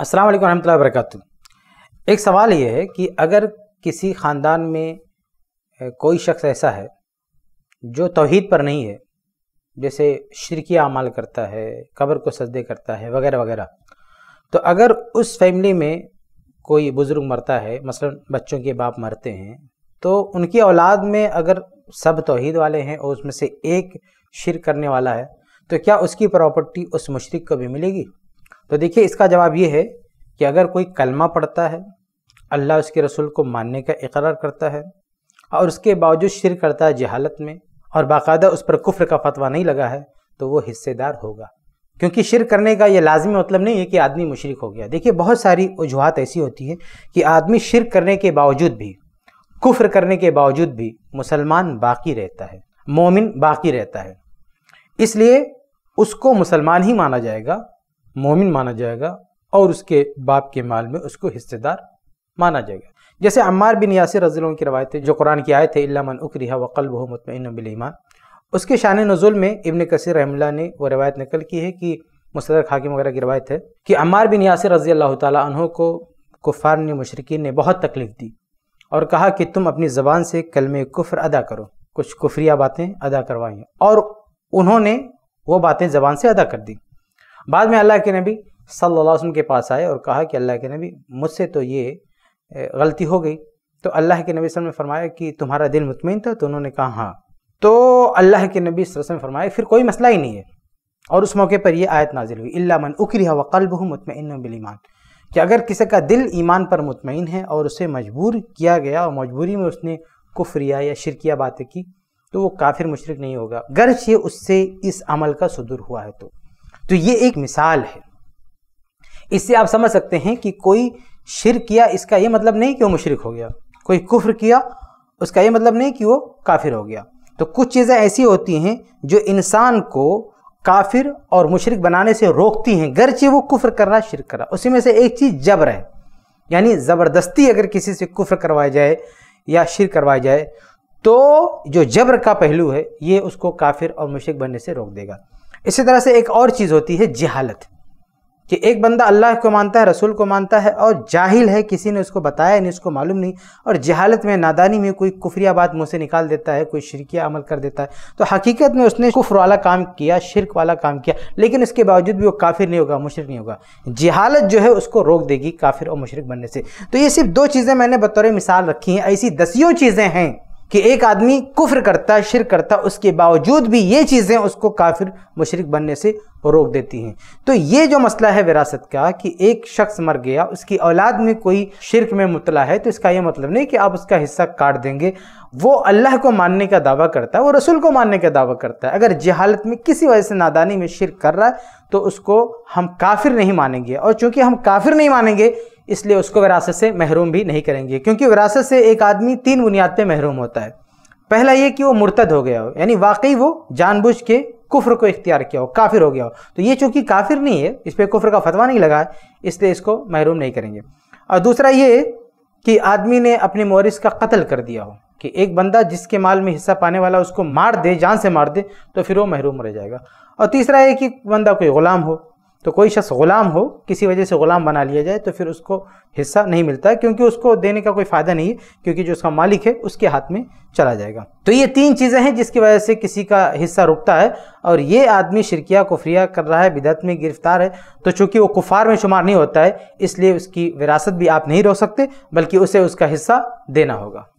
अस्सलाम वालेकुम रहमतुल्लाहि वबरकatuह एक सवाल ये है कि अगर किसी ख़ानदान में कोई शख्स ऐसा है जो तोहहीद पर नहीं है जैसे शरकी अमाल करता है कब्र को सजदे करता है वगैरह वगैरह तो अगर उस फैमिली में कोई बुज़ुर्ग मरता है मसलन बच्चों के बाप मरते हैं तो उनकी औलाद में अगर सब तोहद वाले हैं और उसमें से एक शिर करने वाला है तो क्या उसकी प्रॉपर्टी उस मुशरक को भी मिलेगी तो देखिए इसका जवाब ये है कि अगर कोई कलमा पढ़ता है अल्लाह उसके रसूल को मानने का इकरार करता है और उसके बावजूद शिर करता है जहालत में और बाकायदा उस पर कुफ्र का फतवा नहीं लगा है तो वो हिस्सेदार होगा क्योंकि शिर करने का ये लाजमी मतलब नहीं है कि आदमी मुशरक हो गया देखिए बहुत सारी वजूहत ऐसी होती है कि आदमी शिर करने के बावजूद भी कुफ्र करने के बावजूद भी मुसलमान बाकी रहता है मोमिन बाकी रहता है इसलिए उसको मुसलमान ही माना जाएगा मोमिन माना जाएगा और उसके बाप के माल में उसको हिस्सेदार माना जाएगा जैसे अम्मार बिन यासिर रजीलों की रवायत है जो कुरान की आयत है इलामन उक्रिया वकल वह मतमिन उसके शान नज़ुल में इबन कसर रहमल्ला ने वो रवायत नकल की है कि मुसदर हाकिम वगैरह की रवायत है कि अम्मार बिन यासिर रजी अल्लाह तहों को कुफ़ार ने मशरकिन ने बहुत तकलीफ़ दी और कहा कि तुम अपनी ज़बान से कलम कुफ्र अदा करो कुछ कुफरिया बातें अदा करवाई और उन्होंने वो बातें ज़बान से अदा कर दी बाद में अल्लाह के नबी सल्लल्लाहु अलैहि वसल्लम के पास आए और कहा कि अल्लाह के नबी मुझसे तो ये गलती हो गई तो अल्लाह के नबी ने फरमाया कि तुम्हारा दिल मुतमिन था तो उन्होंने कहा हाँ तो अल्लाह के नबी ने फरमाया फिर कोई मसला ही नहीं है और उस मौके पर यह आयत नाजिल हुई इल्ला मन उकरिया वकल्ब मुतमिन बिलीमान कि अगर किसी का दिल ईमान पर मुतमिन है और उसे मजबूर किया गया और मजबूरी में उसने कुफरिया या शिरकिया बातें की तो वो काफिर मुशरक नहीं होगा गर्च ये उससे इस अमल का सुदूर हुआ है तो तो ये एक मिसाल है इससे आप समझ सकते हैं कि कोई शिर किया इसका ये मतलब नहीं कि वो मुशरक हो गया कोई कुफ्र किया उसका ये मतलब नहीं कि वो काफिर हो गया तो कुछ चीज़ें ऐसी होती हैं जो इंसान को काफिर और मुशरक बनाने से रोकती हैं गरचे वो कुफ्र कर रहा शिर कर रहा उसी में से एक चीज़ जबर है यानी ज़बरदस्ती अगर किसी से कुफ्र करवाया जाए या शिर करवाया जाए तो जो जबर का पहलू है ये उसको काफिर और मुशरक बनने से रोक देगा इसी तरह से एक और चीज़ होती है जहालत कि एक बंदा अल्लाह को मानता है रसूल को मानता है और जाहिल है किसी ने उसको बताया नहीं उसको मालूम नहीं और जहालत में नादानी में कोई कुफरिया बात मुँह से निकाल देता है कोई शिरकिया अमल कर देता है तो हकीकत में उसने कुफर वाला काम किया शिरक वाला काम किया लेकिन उसके बावजूद भी वो काफिर नहीं होगा मुशरक नहीं होगा जहालत जो है उसको रोक देगी काफिर और मुशरक बनने से तो ये सिर्फ दो चीज़ें मैंने बतौर मिसाल रखी हैं ऐसी दसियों चीज़ें हैं कि एक आदमी कुफ्र करता है शिर करता है उसके बावजूद भी ये चीज़ें उसको काफिर मुशरक बनने से रोक देती हैं तो ये जो मसला है विरासत का कि एक शख्स मर गया उसकी औलाद में कोई शिरक में मुतला है तो इसका यह मतलब नहीं कि आप उसका हिस्सा काट देंगे वो अल्लाह को मानने का दावा करता है वो रसूल को मानने का दावा करता है अगर जहालत में किसी वजह से नादानी में शिरक कर रहा है तो उसको हम काफिर नहीं मानेंगे और चूँकि हम काफिर नहीं मानेंगे इसलिए उसको विरासत से महरूम भी नहीं करेंगे क्योंकि विरासत से एक आदमी तीन बुनियाद पर महरूम होता है पहला ये कि वो मुर्तद हो गया हो यानी वाकई वो जानबूझ के कुफ्र को इख्तियार किया हो काफिर हो गया हो तो ये चूंकि काफिर नहीं है इस पर कुफ्र का फतवा नहीं लगा है इसलिए इसको महरूम नहीं करेंगे और दूसरा ये कि आदमी ने अपने मोरिस का कत्ल कर दिया हो कि एक बंदा जिसके माल में हिस्सा पाने वाला उसको मार दे जान से मार दे तो फिर वो महरूम रह जाएगा और तीसरा ये कि बंदा कोई ग़ुलाम हो तो कोई शख्स ग़ुलाम हो किसी वजह से ग़ुलाम बना लिया जाए तो फिर उसको हिस्सा नहीं मिलता है क्योंकि उसको देने का कोई फ़ायदा नहीं है क्योंकि जो उसका मालिक है उसके हाथ में चला जाएगा तो ये तीन चीज़ें हैं जिसकी वजह से किसी का हिस्सा रुकता है और ये आदमी शिरकिया कुफ्रिया कर रहा है बिदत में गिरफ्तार है तो चूँकि वो कुफार में शुमार नहीं होता है इसलिए उसकी विरासत भी आप नहीं रोक सकते बल्कि उसे उसका हिस्सा देना होगा